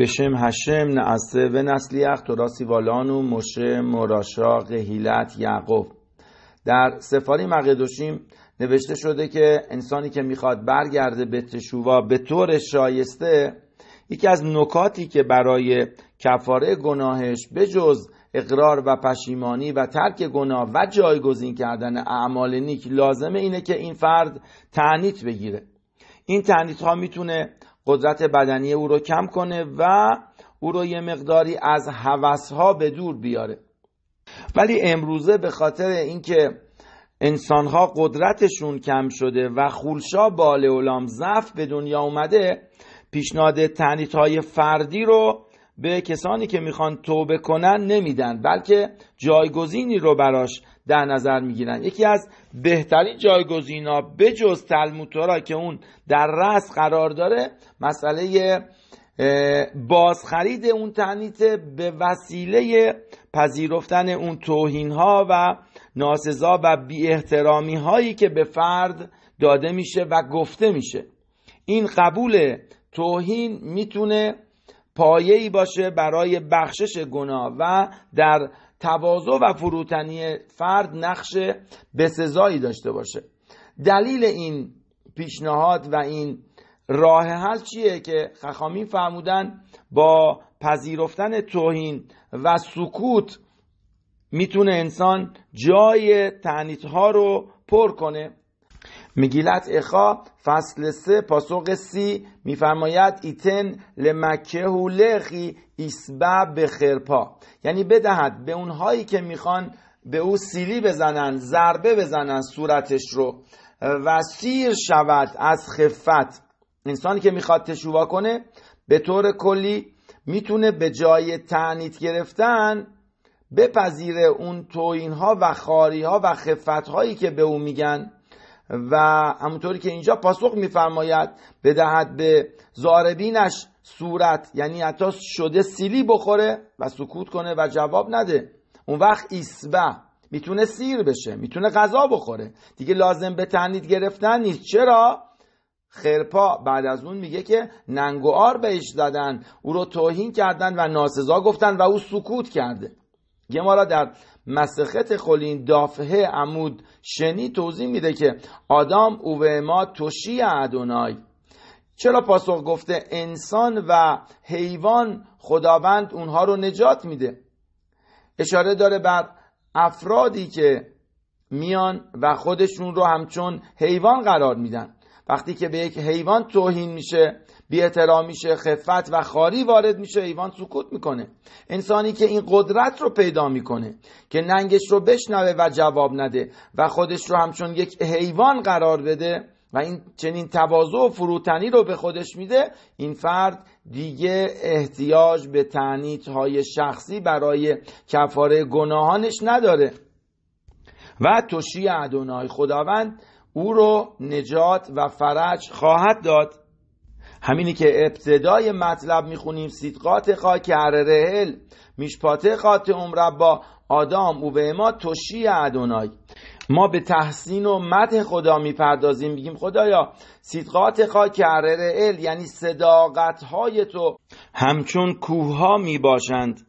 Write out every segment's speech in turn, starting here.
هشم השם و نسلی تراسی والانو مشه مراشا قهیلت یعقوب در سفاری مقدوشیم نوشته شده که انسانی که میخواد برگرده به تشوا به طور شایسته یکی از نکاتی که برای کفاره گناهش بجز اقرار و پشیمانی و ترک گناه و جایگزین کردن اعمال نیک لازمه اینه که این فرد تعنیت بگیره این تعنیت ها میتونه قدرت بدنی او رو کم کنه و او رو یه مقداری از ها به دور بیاره ولی امروزه به خاطر اینکه انسانها قدرتشون کم شده و خولشا بال اولام ضعف به دنیا اومده پیشنهاد تنیت های فردی رو به کسانی که میخوان توبه کنن نمیدن بلکه جایگزینی رو براش در نظر میگیرن یکی از بهترین جایگزینا بجز تلموتورا که اون در رأس قرار داره مسئله بازخرید اون تنیت به وسیله پذیرفتن اون توهین ها و ناسزا و بی احترامی هایی که به فرد داده میشه و گفته میشه این قبول توهین میتونه ای باشه برای بخشش گناه و در تواضع و فروتنی فرد نقش بسزایی داشته باشه دلیل این پیشنهاد و این راه حل چیه که خخامین فرمودن با پذیرفتن توهین و سکوت میتونه انسان جای تعنیت رو پر کنه مگیلت اخا فصل سه پاسخ سی میفرماید ایتن لمکه و لخی ایسبه به خرپا یعنی بدهد به اونهایی که میخوان به او سیلی بزنن ضربه بزنن صورتش رو و سیر شود از خفت انسانی که میخواد تشوبا کنه به طور کلی میتونه به جای تعنید گرفتن بپذیره اون توین ها و خاری ها و خفت هایی که به او میگن و همونطوری که اینجا پاسخ میفرماید بدهد به زاربینش صورت یعنی حتی شده سیلی بخوره و سکوت کنه و جواب نده اون وقت ایسبه میتونه سیر بشه میتونه غذا بخوره دیگه لازم به تنید گرفتن نیست چرا خرپا بعد از اون میگه که ننگوار بهش دادن او رو توهین کردن و ناسزا گفتن و او سکوت کرده گمارا در مسخت خلین دافه عمود شنی توضیح میده که آدم او به ما توشی ادونای چرا پاسخ گفته انسان و حیوان خداوند اونها رو نجات میده اشاره داره بر افرادی که میان و خودشون رو همچون حیوان قرار میدن وقتی که به یک حیوان توهین میشه بی میشه خفت و خاری وارد میشه حیوان سکوت میکنه انسانی که این قدرت رو پیدا میکنه که ننگش رو بشنوه و جواب نده و خودش رو همچون یک حیوان قرار بده و این چنین تواضع و فروتنی رو به خودش میده این فرد دیگه احتیاج به تعنیدهای شخصی برای کفاره گناهانش نداره و توشی ادونای خداوند او رو نجات و فرج خواهد داد همینی که ابتدای مطلب میخونیم سیدقات خاک عررهل میشپاته خات با آدام او به ما توشی ادونای ما به تحسین و مده خدا میپردازیم بگیم خدایا سیدقات خاک عررهل یعنی صداقت های تو همچون کوه ها میباشند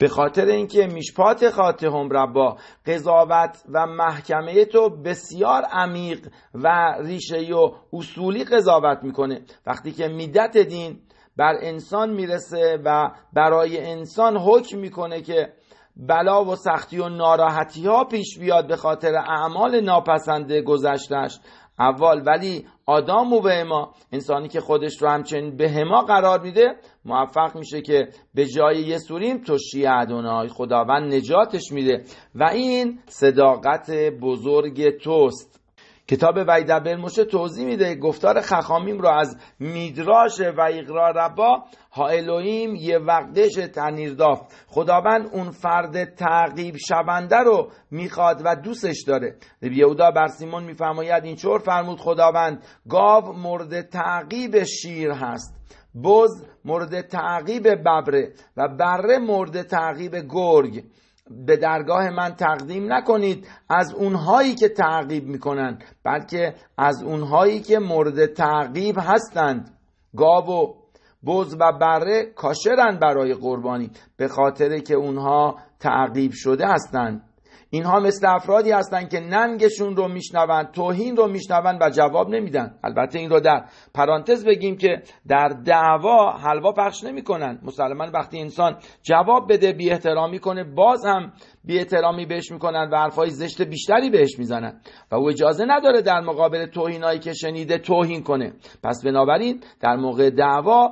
به خاطر اینکه میشپات هم ربا قضاوت و محکمه تو بسیار عمیق و ریشه و اصولی قضاوت میکنه وقتی که میدت دین بر انسان میرسه و برای انسان حکم میکنه که بلا و سختی و ناراحتی ها پیش بیاد به خاطر اعمال ناپسند گذشتش اول ولی آدام و به ما انسانی که خودش رو همچنین به قرار میده موفق میشه که به جای سوریم تو شیع ادونای خداوند نجاتش میده و این صداقت بزرگ توست کتاب ویده موشه توضیح میده گفتار خخامیم رو از میدراش و اقرا ربا ها الوهیم یه وقتش تنیردافت خداوند اون فرد تعقیب شونده رو میخواد و دوستش داره یهودا بر سیمون میفرماید این چور فرمود خداوند گاو مورد تعقیب شیر هست بز مورد تعقیب ببره و بره مورد تعقیب گرگ به درگاه من تقدیم نکنید از اونهایی که تعقیب میکنند بلکه از اونهایی که مورد تعقیب هستند گاو و بز و بره کاشرن برای قربانی به خاطر که اونها تعقیب شده هستند اینها مثل افرادی هستند که ننگشون رو میشنوند توهین رو میشنوند و جواب نمیدن البته این رو در پرانتز بگیم که در دعوا حلوا پخش نمیکنن مسلما وقتی انسان جواب بده بی احترامی کنه باز هم بی احترامی بهش میکنن و حرفای زشت بیشتری بهش میزنند و او اجازه نداره در مقابل توهینایی که شنیده توهین کنه پس بنابراین در موقع دعوا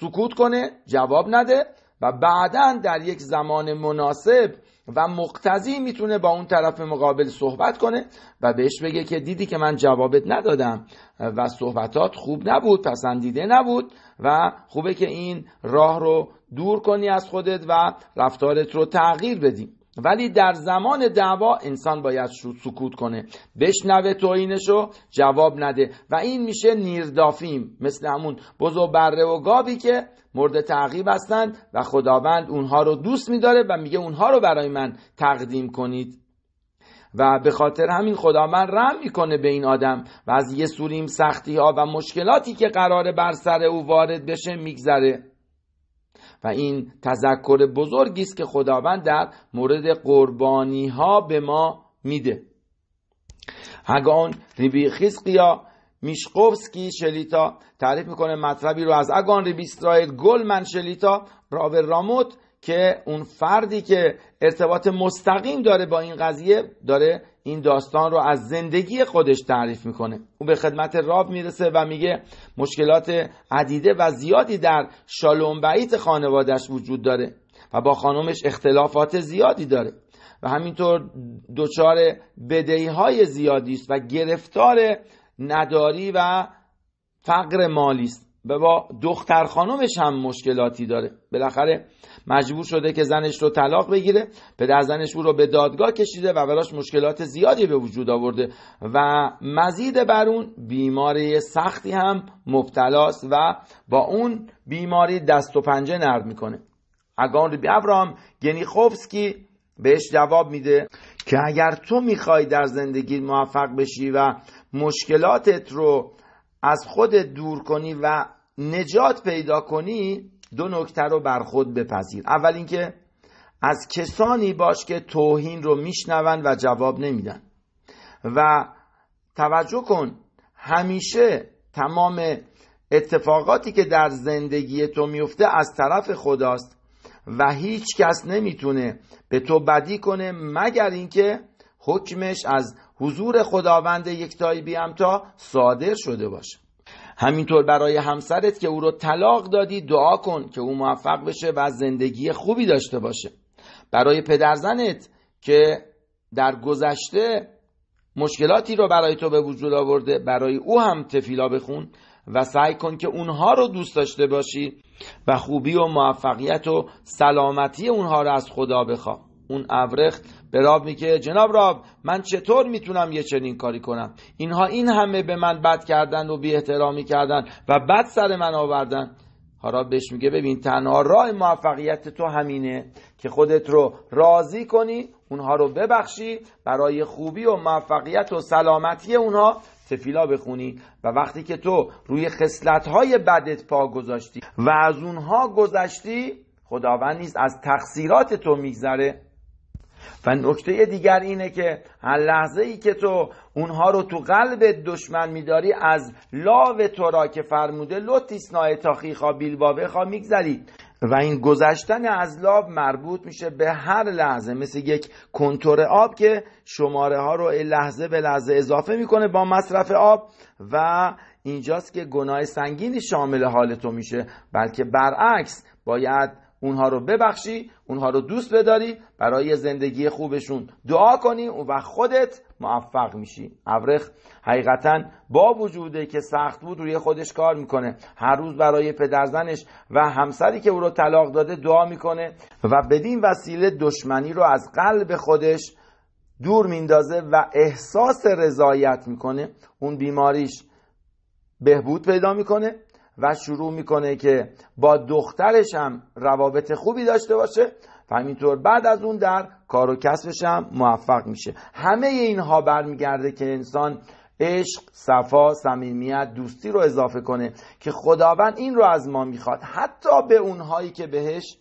سکوت کنه جواب نده و بعدا در یک زمان مناسب و مقتضی میتونه با اون طرف مقابل صحبت کنه و بهش بگه که دیدی که من جوابت ندادم و صحبتات خوب نبود پسندیده نبود و خوبه که این راه رو دور کنی از خودت و رفتارت رو تغییر بدی ولی در زمان دعوا انسان باید سکوت کنه بشنوه رو جواب نده و این میشه نیردافیم مثل همون بزو بره و گاوی که مورد تعقیب هستند و خداوند اونها رو دوست میداره و میگه اونها رو برای من تقدیم کنید و به خاطر همین خدا من رحم میکنه به این آدم و از یه سوریم سختی ها و مشکلاتی که قراره بر سر او وارد بشه میگذره و این تذکر بزرگی است که خداوند در مورد قربانی ها به ما میده هگان خیسقیا میشقوفسکی شلیتا تعریف میکنه مطلبی رو از اگان ریبی اسرائیل گلمن شلیتا راور راموت که اون فردی که ارتباط مستقیم داره با این قضیه داره این داستان رو از زندگی خودش تعریف میکنه او به خدمت راب میرسه و میگه مشکلات عدیده و زیادی در شالوم بعیت خانوادش وجود داره و با خانمش اختلافات زیادی داره و همینطور دچار بدهی های زیادی است و گرفتار نداری و فقر مالی است و با دختر خانومش هم مشکلاتی داره بالاخره مجبور شده که زنش رو طلاق بگیره پدر زنش او رو به دادگاه کشیده و براش مشکلات زیادی به وجود آورده و مزید بر اون بیماری سختی هم مبتلاست و با اون بیماری دست و پنجه نرد میکنه اگان ابرام گنیخوفسکی بهش جواب میده که اگر تو میخوای در زندگی موفق بشی و مشکلاتت رو از خودت دور کنی و نجات پیدا کنی دو نکته رو بر خود بپذیر اول اینکه از کسانی باش که توهین رو میشنون و جواب نمیدن و توجه کن همیشه تمام اتفاقاتی که در زندگی تو میفته از طرف خداست و هیچ کس نمیتونه به تو بدی کنه مگر اینکه حکمش از حضور خداوند یکتایی تا صادر شده باشه همینطور برای همسرت که او رو طلاق دادی دعا کن که او موفق بشه و زندگی خوبی داشته باشه برای پدرزنت که در گذشته مشکلاتی رو برای تو به وجود آورده برای او هم تفیلا بخون و سعی کن که اونها رو دوست داشته باشی و خوبی و موفقیت و سلامتی اونها رو از خدا بخوا اون اورخت به راب میگه جناب راب من چطور میتونم یه چنین کاری کنم اینها این همه به من بد کردن و بی احترامی کردن و بد سر من آوردن حالا بهش میگه ببین تنها راه موفقیت تو همینه که خودت رو راضی کنی اونها رو ببخشی برای خوبی و موفقیت و سلامتی اونها تفیلا بخونی و وقتی که تو روی های بدت پا گذاشتی و از اونها گذشتی خداوند نیست از تقصیرات تو میگذره و نکته دیگر اینه که هر لحظه ای که تو اونها رو تو قلب دشمن میداری از لاو تو را که فرموده لوتیس نایتاخی خا بیلباوه خا میگذرید و این گذشتن از لاب مربوط میشه به هر لحظه مثل یک کنتور آب که شماره ها رو لحظه به لحظه اضافه میکنه با مصرف آب و اینجاست که گناه سنگینی شامل حال تو میشه بلکه برعکس باید اونها رو ببخشی اونها رو دوست بداری برای زندگی خوبشون دعا کنی و خودت موفق میشی ابرخ حقیقتا با وجوده که سخت بود روی خودش کار میکنه هر روز برای پدرزنش و همسری که او رو طلاق داده دعا میکنه و بدین وسیله دشمنی رو از قلب خودش دور میندازه و احساس رضایت میکنه اون بیماریش بهبود پیدا میکنه و شروع میکنه که با دخترش هم روابط خوبی داشته باشه و همینطور بعد از اون در کار و کسبش هم موفق میشه همه اینها برمیگرده که انسان عشق، صفا، صمیمیت، دوستی رو اضافه کنه که خداوند این رو از ما میخواد حتی به اونهایی که بهش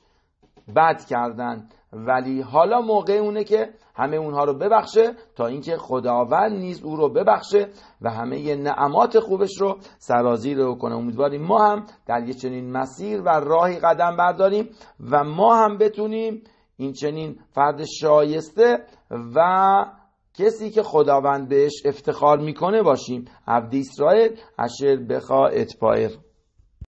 بد کردند. ولی حالا موقع اونه که همه اونها رو ببخشه تا اینکه خداوند نیز او رو ببخشه و همه نعمات خوبش رو سرازیر رو کنه امیدواریم ما هم در یه چنین مسیر و راهی قدم برداریم و ما هم بتونیم این چنین فرد شایسته و کسی که خداوند بهش افتخار میکنه باشیم عبد اسرائیل اشر بخا اتپایر